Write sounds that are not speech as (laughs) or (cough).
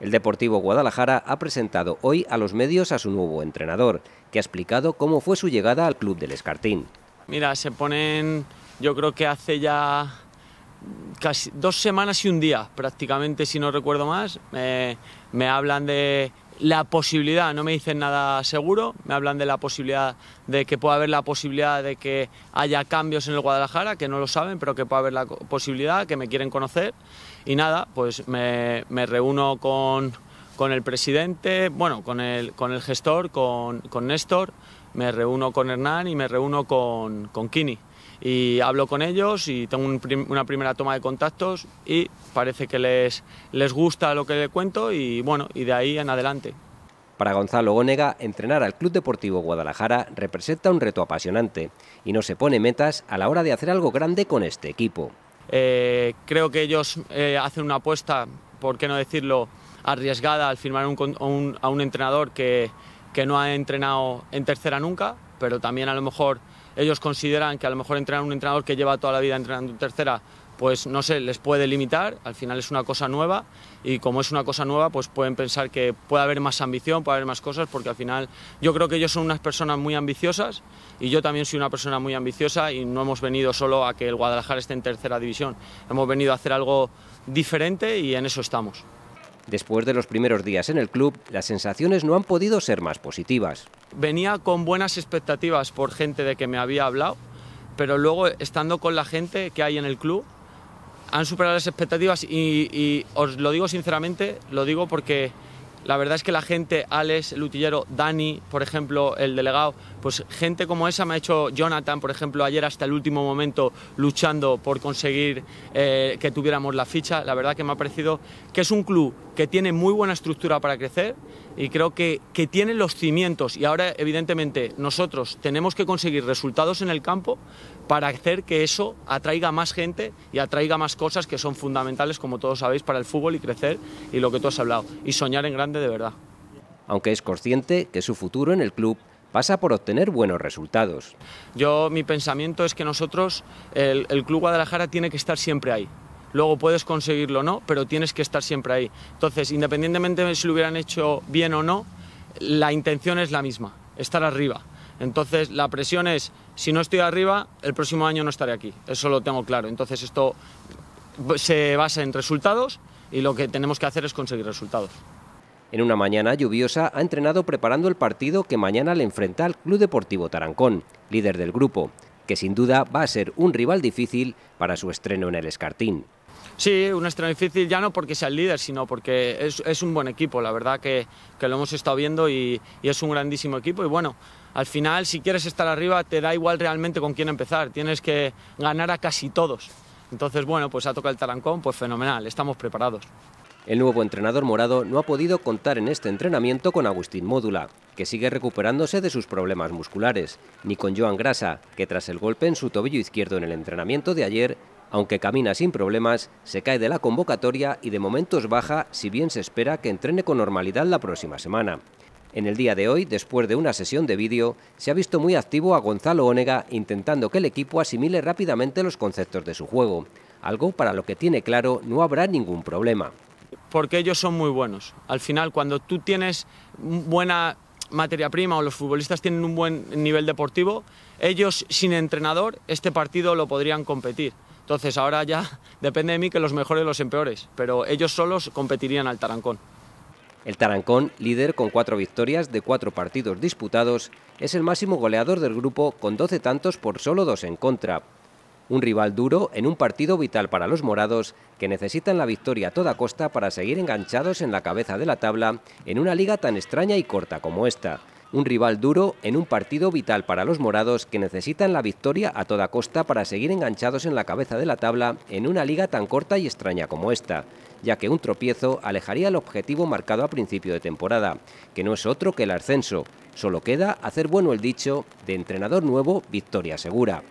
El Deportivo Guadalajara ha presentado hoy a los medios a su nuevo entrenador, que ha explicado cómo fue su llegada al club del Escartín. Mira, se ponen, yo creo que hace ya casi dos semanas y un día, prácticamente, si no recuerdo más, eh, me hablan de la posibilidad, no me dicen nada seguro, me hablan de la posibilidad de que pueda haber la posibilidad de que haya cambios en el Guadalajara, que no lo saben, pero que pueda haber la posibilidad, que me quieren conocer. Y nada, pues me, me reúno con, con el presidente, bueno, con el, con el gestor, con, Néstor, me reúno con Hernán y me reúno con, con Kini. Y hablo con ellos y tengo una primera toma de contactos y parece que les, les gusta lo que le cuento y bueno, y de ahí en adelante. Para Gonzalo Gónega, entrenar al Club Deportivo Guadalajara representa un reto apasionante y no se pone metas a la hora de hacer algo grande con este equipo. Eh, creo que ellos eh, hacen una apuesta, por qué no decirlo, arriesgada al firmar a un entrenador que, no ha entrenado en tercera nunca, pero también a lo mejor ellos consideran que a lo mejor entrenar a un entrenador que lleva toda la vida entrenando en tercera, pues no sé, les puede limitar, al final es una cosa nueva y como es una cosa nueva, pues pueden pensar que puede haber más ambición, puede haber más cosas, porque al final yo creo que ellos son unas personas muy ambiciosas y yo también soy una persona muy ambiciosa y no hemos venido solo a que el Guadalajara esté en tercera división, hemos venido a hacer algo diferente y en eso estamos. Después de los primeros días en el club, las sensaciones no han podido ser más positivas. Venía con buenas expectativas por gente de que me había hablado, pero luego estando con la gente que hay en el club, han superado las expectativas y, os lo digo sinceramente, lo digo porque la verdad es que la gente, Alex, el utillero, Dani, por ejemplo, el delegado, pues gente como esa me ha hecho Jonathan, por ejemplo, ayer hasta el último momento luchando por conseguir eh, que tuviéramos la ficha. La verdad que me ha parecido que es un club que tiene muy buena estructura para crecer y creo que, que tiene los cimientos. Y ahora, evidentemente, nosotros tenemos que conseguir resultados en el campo para hacer que eso atraiga más gente y atraiga más cosas que son fundamentales, como todos sabéis, para el fútbol y crecer y lo que tú has hablado. Y soñar en grande de verdad. Aunque es consciente que su futuro en el club pasa por obtener buenos resultados. Yo, mi pensamiento es que nosotros, el, el Club Guadalajara tiene que estar siempre ahí. Luego puedes conseguirlo o no, pero tienes que estar siempre ahí. Entonces, independientemente de si lo hubieran hecho bien o no, la intención es la misma, estar arriba. Entonces, la presión es, si no estoy arriba, el próximo año no estaré aquí. Eso lo tengo claro. Entonces, esto se basa en resultados y lo que tenemos que hacer es conseguir resultados en una mañana lluviosa ha entrenado preparando el partido que mañana le enfrenta al Club Deportivo Tarancón, líder del grupo, que sin duda va a ser un rival difícil para su estreno en el Escartín. Sí, un estreno difícil ya no porque sea el líder, sino porque es, un buen equipo, la verdad que, lo hemos estado viendo y, es un grandísimo equipo y bueno, al final si quieres estar arriba te da igual realmente con quién empezar, tienes que ganar a casi todos. Entonces bueno, pues ha tocado el tarancón, pues fenomenal, estamos preparados. El nuevo entrenador morado no ha podido contar en este entrenamiento con Agustín Módula, que sigue recuperándose de sus problemas musculares, ni con Joan Grasa, que tras el golpe en su tobillo izquierdo en el entrenamiento de ayer, aunque camina sin problemas, se cae de la convocatoria y de momentos baja, si bien se espera que entrene con normalidad la próxima semana. En el día de hoy, después de una sesión de vídeo, se ha visto muy activo a Gonzalo Ónega intentando que el equipo asimile rápidamente los conceptos de su juego, algo para lo que tiene claro no habrá ningún problema porque ellos son muy buenos. Al final, cuando tú tienes buena materia prima o los futbolistas tienen un buen nivel deportivo, ellos sin entrenador este partido lo podrían competir. Entonces ahora ya (laughs) depende de mí que los mejores los empeores, pero ellos solos competirían al Tarancón. El Tarancón, líder con cuatro victorias de cuatro partidos disputados, es el máximo goleador del grupo con 12 tantos por solo dos en contra un rival duro en un partido vital para los morados que necesitan la victoria a toda costa para seguir enganchados en la cabeza de la tabla en una liga tan extraña y corta como esta. Un rival duro en un partido vital para los morados que necesitan la victoria a toda costa para seguir enganchados en la cabeza de la tabla en una liga tan corta y extraña como esta, ya que un tropiezo alejaría el objetivo marcado a principio de temporada, que no es otro que el ascenso. Solo queda hacer bueno el dicho de entrenador nuevo, victoria segura.